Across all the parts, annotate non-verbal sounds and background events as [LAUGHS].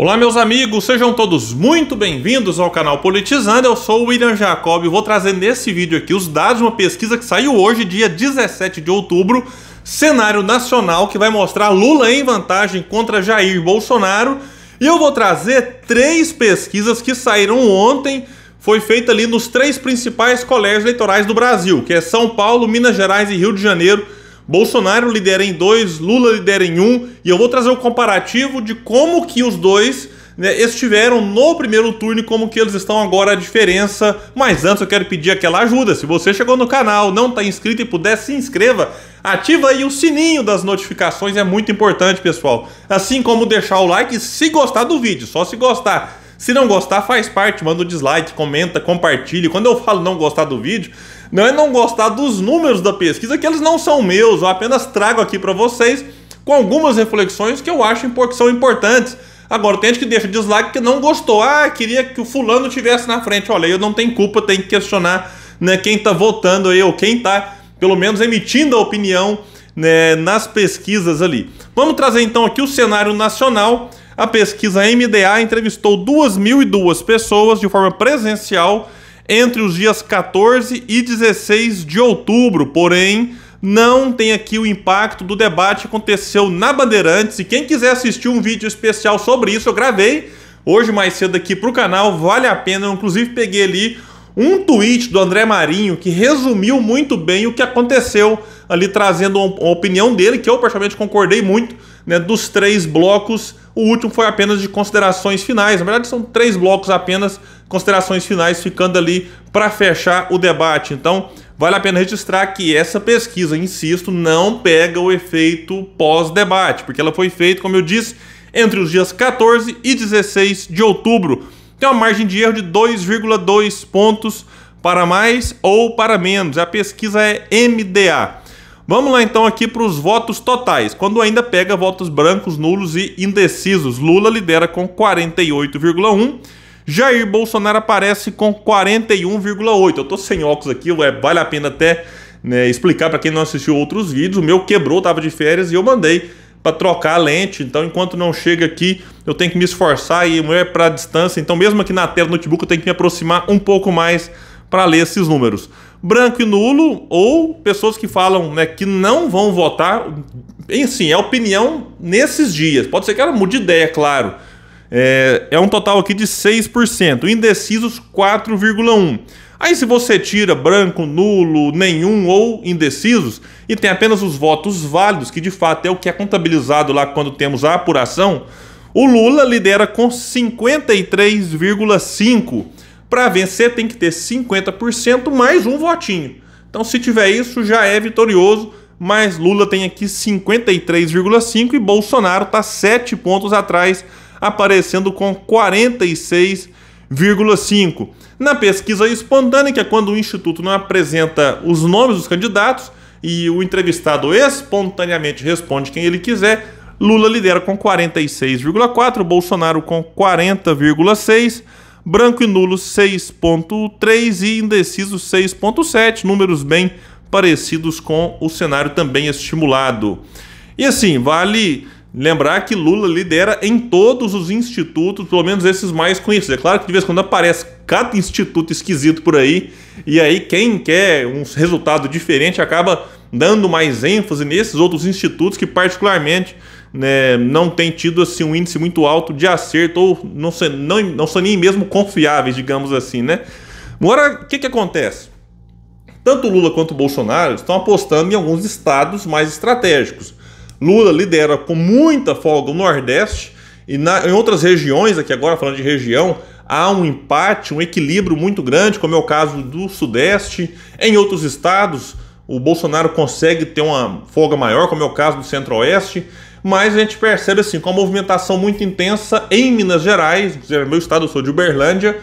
Olá, meus amigos, sejam todos muito bem-vindos ao canal Politizando. Eu sou o William Jacob e vou trazer nesse vídeo aqui os dados de uma pesquisa que saiu hoje, dia 17 de outubro, cenário nacional que vai mostrar Lula em vantagem contra Jair Bolsonaro. E eu vou trazer três pesquisas que saíram ontem. Foi feita ali nos três principais colégios eleitorais do Brasil, que é São Paulo, Minas Gerais e Rio de Janeiro Bolsonaro lidera em dois, Lula lidera em um, e eu vou trazer o um comparativo de como que os dois né, estiveram no primeiro turno e como que eles estão agora a diferença. Mas antes eu quero pedir aquela ajuda. Se você chegou no canal, não está inscrito e puder, se inscreva. Ativa aí o sininho das notificações, é muito importante, pessoal. Assim como deixar o like se gostar do vídeo, só se gostar. Se não gostar, faz parte, manda um dislike, comenta, compartilhe. Quando eu falo não gostar do vídeo, não é não gostar dos números da pesquisa, que eles não são meus, eu apenas trago aqui para vocês com algumas reflexões que eu acho que são importantes. Agora, tem gente que deixa dislike que não gostou. Ah, queria que o fulano tivesse na frente. Olha, eu não tenho culpa, tem que questionar né, quem está votando aí, ou quem está, pelo menos, emitindo a opinião né, nas pesquisas ali. Vamos trazer então aqui o cenário nacional a pesquisa MDA entrevistou 2.002 pessoas de forma presencial entre os dias 14 e 16 de outubro, porém não tem aqui o impacto do debate que aconteceu na Bandeirantes. E quem quiser assistir um vídeo especial sobre isso, eu gravei hoje mais cedo aqui para o canal, vale a pena. Eu, inclusive, peguei ali um tweet do André Marinho que resumiu muito bem o que aconteceu ali, trazendo a opinião dele, que eu particularmente concordei muito, né, dos três blocos o último foi apenas de considerações finais. Na verdade, são três blocos apenas, considerações finais ficando ali para fechar o debate. Então, vale a pena registrar que essa pesquisa, insisto, não pega o efeito pós-debate, porque ela foi feita, como eu disse, entre os dias 14 e 16 de outubro. Tem uma margem de erro de 2,2 pontos para mais ou para menos. A pesquisa é MDA. Vamos lá então aqui para os votos totais, quando ainda pega votos brancos, nulos e indecisos. Lula lidera com 48,1%. Jair Bolsonaro aparece com 41,8. Eu tô sem óculos aqui, ué, vale a pena até né, explicar para quem não assistiu outros vídeos. O meu quebrou, tava de férias e eu mandei para trocar a lente. Então, enquanto não chega aqui, eu tenho que me esforçar e é para distância. Então, mesmo aqui na tela do notebook, eu tenho que me aproximar um pouco mais para ler esses números branco e nulo ou pessoas que falam né, que não vão votar. Enfim, é opinião nesses dias. Pode ser que ela mude ideia, claro. É, é um total aqui de 6%. Indecisos, 4,1%. Aí, se você tira branco, nulo, nenhum ou indecisos e tem apenas os votos válidos, que de fato é o que é contabilizado lá quando temos a apuração, o Lula lidera com 53,5%. Para vencer tem que ter 50% mais um votinho. Então se tiver isso já é vitorioso, mas Lula tem aqui 53,5 e Bolsonaro está 7 pontos atrás, aparecendo com 46,5. Na pesquisa espontânea, que é quando o instituto não apresenta os nomes dos candidatos e o entrevistado espontaneamente responde quem ele quiser, Lula lidera com 46,4, Bolsonaro com 40,6 branco e nulo 6.3 e indeciso 6.7, números bem parecidos com o cenário também estimulado. E assim, vale lembrar que Lula lidera em todos os institutos, pelo menos esses mais conhecidos. É claro que de vez em quando aparece cada instituto esquisito por aí, e aí quem quer um resultado diferente acaba dando mais ênfase nesses outros institutos que particularmente né, não tem tido assim, um índice muito alto de acerto, ou não, não, não são nem mesmo confiáveis, digamos assim. Né? Agora, o que, que acontece? Tanto Lula quanto Bolsonaro estão apostando em alguns estados mais estratégicos. Lula lidera com muita folga o Nordeste e na, em outras regiões, aqui agora falando de região, há um empate, um equilíbrio muito grande, como é o caso do Sudeste. Em outros estados, o Bolsonaro consegue ter uma folga maior, como é o caso do Centro-Oeste mas a gente percebe assim, com a movimentação muito intensa em Minas Gerais, meu estado, eu sou de Uberlândia,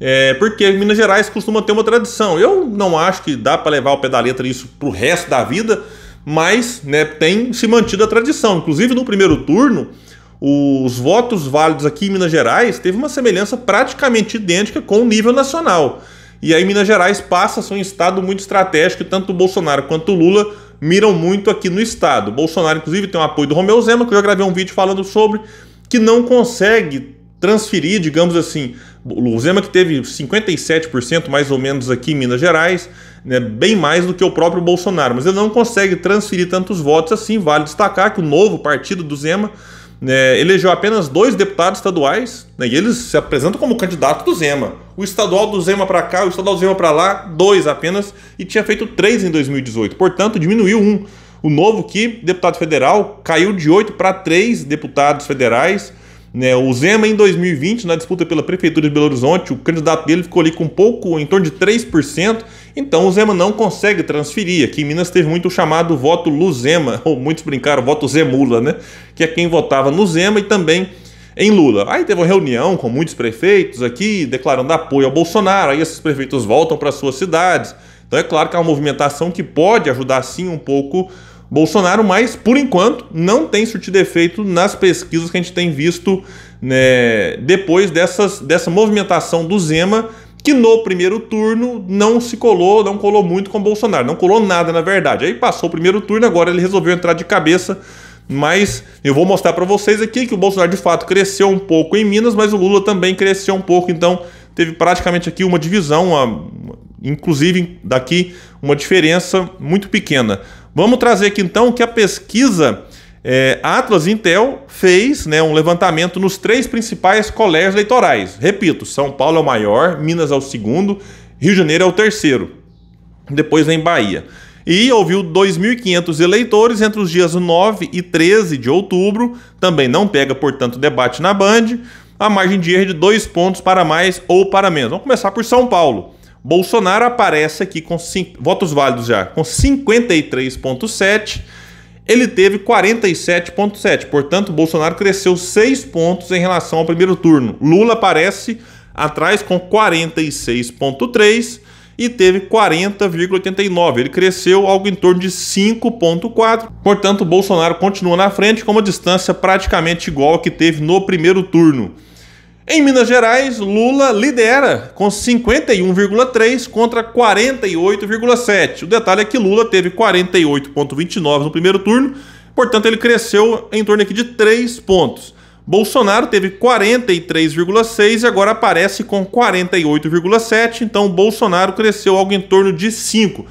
é, porque Minas Gerais costuma ter uma tradição. Eu não acho que dá para levar o pé da letra isso para o resto da vida, mas né, tem se mantido a tradição. Inclusive no primeiro turno, os votos válidos aqui em Minas Gerais teve uma semelhança praticamente idêntica com o nível nacional. E aí Minas Gerais passa a ser um estado muito estratégico, tanto o Bolsonaro quanto o Lula miram muito aqui no Estado. Bolsonaro, inclusive, tem o apoio do Romeu Zema, que eu já gravei um vídeo falando sobre, que não consegue transferir, digamos assim, o Zema que teve 57% mais ou menos aqui em Minas Gerais, né, bem mais do que o próprio Bolsonaro, mas ele não consegue transferir tantos votos assim. Vale destacar que o novo partido do Zema é, elegeu apenas dois deputados estaduais, né, e eles se apresentam como candidato do Zema. O estadual do Zema para cá, o estadual do Zema para lá, dois apenas, e tinha feito três em 2018, portanto diminuiu um. O novo que deputado federal caiu de oito para três deputados federais, né, o Zema, em 2020, na disputa pela Prefeitura de Belo Horizonte, o candidato dele ficou ali com um pouco, em torno de 3%, então o Zema não consegue transferir. Aqui em Minas teve muito o chamado voto Luzema, [LAUGHS] ou muitos brincaram, voto Zemula, né? Que é quem votava no Zema e também em Lula. Aí teve uma reunião com muitos prefeitos aqui, declarando apoio ao Bolsonaro, aí esses prefeitos voltam para suas cidades. Então é claro que é uma movimentação que pode ajudar sim um pouco Bolsonaro, mas por enquanto não tem surtido efeito nas pesquisas que a gente tem visto né, depois dessas, dessa movimentação do Zema, que no primeiro turno não se colou, não colou muito com Bolsonaro, não colou nada na verdade. Aí passou o primeiro turno, agora ele resolveu entrar de cabeça mas eu vou mostrar para vocês aqui que o Bolsonaro de fato cresceu um pouco em Minas, mas o Lula também cresceu um pouco, então teve praticamente aqui uma divisão, uma, inclusive daqui uma diferença muito pequena. Vamos trazer aqui então que a pesquisa é, Atlas Intel fez né, um levantamento nos três principais colégios eleitorais. Repito, São Paulo é o maior, Minas é o segundo, Rio de Janeiro é o terceiro. Depois vem Bahia. E ouviu 2.500 eleitores entre os dias 9 e 13 de outubro. Também não pega, portanto, debate na Band. A margem de erro de dois pontos para mais ou para menos. Vamos começar por São Paulo. Bolsonaro aparece aqui com cinco, votos válidos já, com 53,7. Ele teve 47,7. Portanto, Bolsonaro cresceu 6 pontos em relação ao primeiro turno. Lula aparece atrás com 46,3 e teve 40,89. Ele cresceu algo em torno de 5,4. Portanto, Bolsonaro continua na frente com uma distância praticamente igual a que teve no primeiro turno. Em Minas Gerais, Lula lidera com 51,3 contra 48,7. O detalhe é que Lula teve 48,29 no primeiro turno, portanto ele cresceu em torno aqui de 3 pontos. Bolsonaro teve 43,6 e agora aparece com 48,7, então Bolsonaro cresceu algo em torno de 5.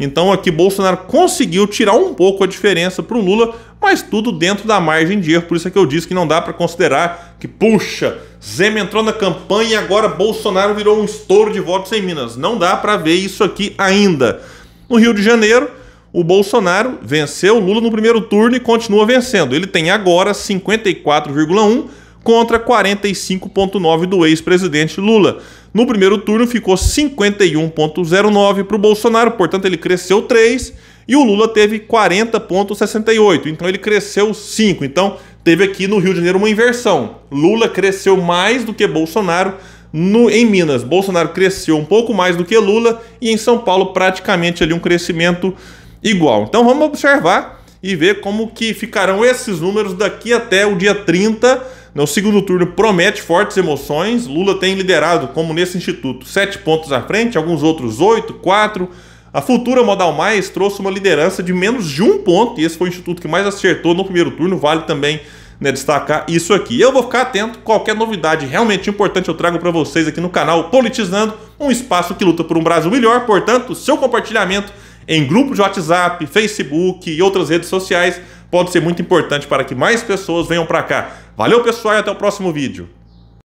Então aqui Bolsonaro conseguiu tirar um pouco a diferença para o Lula, mas tudo dentro da margem de erro. Por isso é que eu disse que não dá para considerar que, puxa, Zema entrou na campanha e agora Bolsonaro virou um estouro de votos em Minas. Não dá para ver isso aqui ainda. No Rio de Janeiro, o Bolsonaro venceu o Lula no primeiro turno e continua vencendo. Ele tem agora 54,1% contra 45,9% do ex-presidente Lula. No primeiro turno ficou 51,09% para o Bolsonaro, portanto ele cresceu 3% e o Lula teve 40,68%, então ele cresceu 5%. Então teve aqui no Rio de Janeiro uma inversão. Lula cresceu mais do que Bolsonaro no, em Minas. Bolsonaro cresceu um pouco mais do que Lula e em São Paulo praticamente ali um crescimento igual. Então vamos observar e ver como que ficarão esses números daqui até o dia 30 no segundo turno promete fortes emoções. Lula tem liderado, como nesse instituto, sete pontos à frente, alguns outros oito, quatro. A futura Modal Mais trouxe uma liderança de menos de um ponto, e esse foi o instituto que mais acertou no primeiro turno. Vale também né, destacar isso aqui. Eu vou ficar atento, qualquer novidade realmente importante eu trago para vocês aqui no canal Politizando, um espaço que luta por um Brasil melhor, portanto, seu compartilhamento em grupos de WhatsApp, Facebook e outras redes sociais pode ser muito importante para que mais pessoas venham para cá. Valeu, pessoal, e até o próximo vídeo.